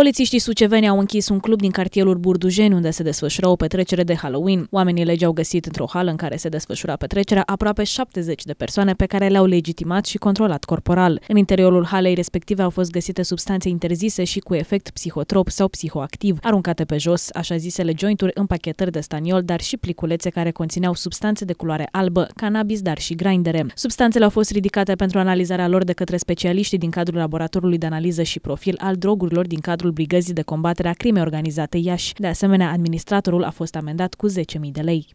Polițiștii suceveni au închis un club din cartierul Burdujeni, unde se desfășura o petrecere de Halloween. Oamenii legi au găsit într-o hală în care se desfășura petrecerea aproape 70 de persoane pe care le-au legitimat și controlat corporal. În interiorul halei respective au fost găsite substanțe interzise și cu efect psihotrop sau psihoactiv, aruncate pe jos, așa zisele jointuri, împachetări de staniol, dar și pliculețe care conțineau substanțe de culoare albă, cannabis, dar și grindere. Substanțele au fost ridicate pentru analizarea lor de către specialiștii din cadrul laboratorului de analiză și profil al drogurilor din cadrul cadrul Brigăzii de Combatere a Crimei Organizate Iași. De asemenea, administratorul a fost amendat cu 10.000 de lei.